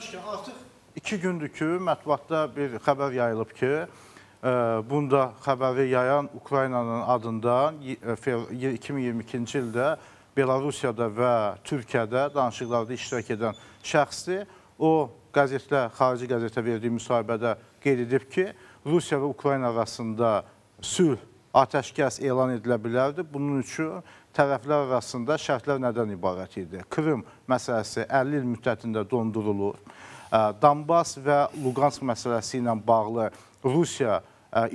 ki, artıq iki gündür ki, mətbuatda bir xəbər yayılıb ki, e, bunda xəbəri yayan Ukraynanın adından 2022-ci e, ildə Belarusiyada və Türkiyədə danışıqlarda iştirak edən şəxsdir. O, qəzetlə, xarici qəzetə verdiyi müsahibədə qeyd edib ki, Rusiya və Ukrayna arasında sülh atəşkəs elan edilə bilərdi. Bunun üçün tərəflər arasında şərtlər nədən ibarət idi? Krım məsələsi 50 il müddətində dondurulur. Donbas və Luqansk məsələsi ilə bağlı Rusiya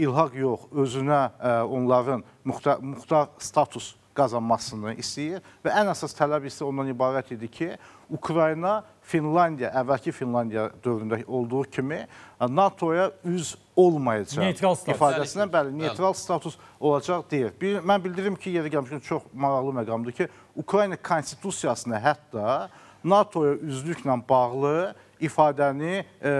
ilhaq yox, özünə onların müxtar, müxtar status qazanmasını istəyir və ən əsas tələb isə ondan ibarət idi ki, Ukrayna Finlandiya, əvvəlki Finlandiya dövründə olduğu kimi e, NATO-ya üz olmayacaq ifadəsindən bəli, neytral status olacaq deyir. Bir, mən bildirim ki, yeri gəlmişkin çox maraqlı məqamdır ki, Ukrayna konstitusiyasına hətta NATO-ya üzlüklə bağlı ifadəni e,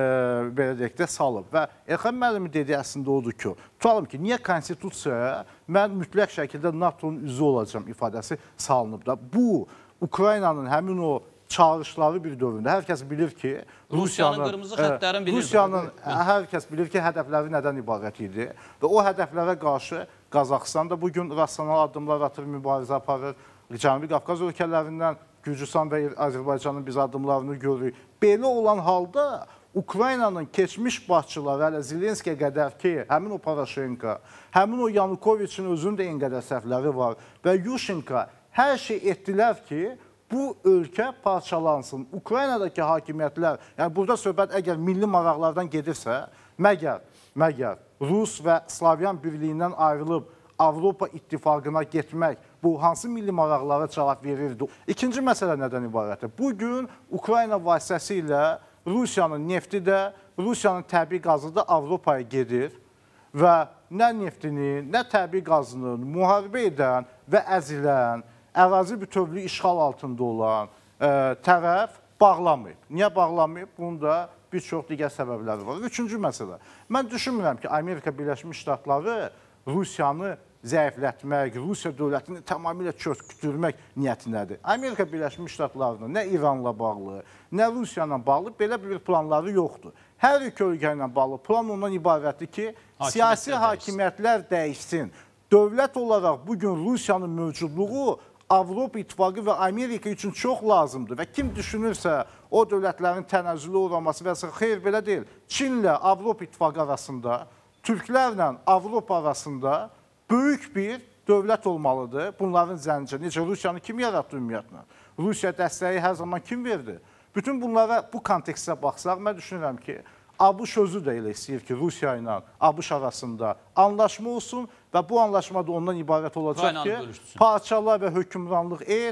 belə deyək də salıb. Və Elxan müəllimin dediyi əslində odur ki, tutalım ki, niyə konstitusiyaya mən mütləq şəkildə NATO-nun üzvü olacam ifadəsi salınıb da. Bu Ukraynanın həmin o çağırışları bir dövründə hər kəs bilir ki, Rusiyanın, Rusiyanın qırmızı xəttlərini e, bilir. Rusiyanın e, hər kəs bilir ki, hədəfləri nədən ibarət idi və o hədəflərə qarşı Qazaxıstan da bu gün rasional addımlar atır, mübarizə aparır. Cənubi Qafqaz ölkələrindən Gürcüstan və Azərbaycanın biz addımlarını görürük. Belə olan halda Ukraynanın keçmiş başçıları hələ Zelenskiyə qədər ki, həmin o Paraşenko, həmin o Yanukoviçin özünün də eyni qədər səhvləri var və Yushchenko hər şey etdilər ki, bu ölkə parçalansın. Ukraynadakı hakimiyyətlər, yəni burada söhbət əgər milli maraqlardan gedirsə, məgər, məgər Rus və Slavyan birliyindən ayrılıb Avropa ittifaqına getmək, bu hansı milli maraqlara cavab verirdi? İkinci məsələ nədən ibarətdir? Bu gün Ukrayna vasitəsilə Rusiyanın nefti də, Rusiyanın təbii qazı da Avropaya gedir və nə neftini, nə təbii qazını müharibə edən və əzilən, ərazi bütövlüyü işğal altında olan ə, e, tərəf bağlamayıb. Niyə bağlamayıb? Bunun da bir çox digər səbəbləri var. Üçüncü məsələ. Mən düşünmürəm ki, Amerika Birləşmiş Ştatları Rusiyanı zəiflətmək, Rusiya dövlətini tamamilə köskütürmək niyyətindədir. Amerika Birləşmiş Ştatlarının nə İranla bağlı, nə Rusiya ilə bağlı belə bir planları yoxdur. Hər iki ölkə ilə bağlı plan ondan ibarətdir ki, hakimiyyətlər siyasi dəyişsin. hakimiyyətlər dəyişsin. Dövlət olaraq bugün Rusiyanın mövcudluğu Avropa İttifaqı və Amerika üçün çox lazımdır və kim düşünürsə o dövlətlərin tənəzzülə uğraması və s. xeyr belə deyil. Çinlə Avropa İttifaqı arasında, türklərlə Avropa arasında böyük bir dövlət olmalıdır. Bunların zənciri necə Rusiyanı kim yaratdı ümumiyyətlə? Rusiya dəstəyi hər zaman kim verdi? Bütün bunlara bu kontekstə baxsaq mən düşünürəm ki, ABŞ özü də elə istəyir ki, Rusiya ilə ABŞ arasında anlaşma olsun və bu anlaşma da ondan ibarət olacaq Qaynanı ki, bölüşsün. parçala və hökmranlıq et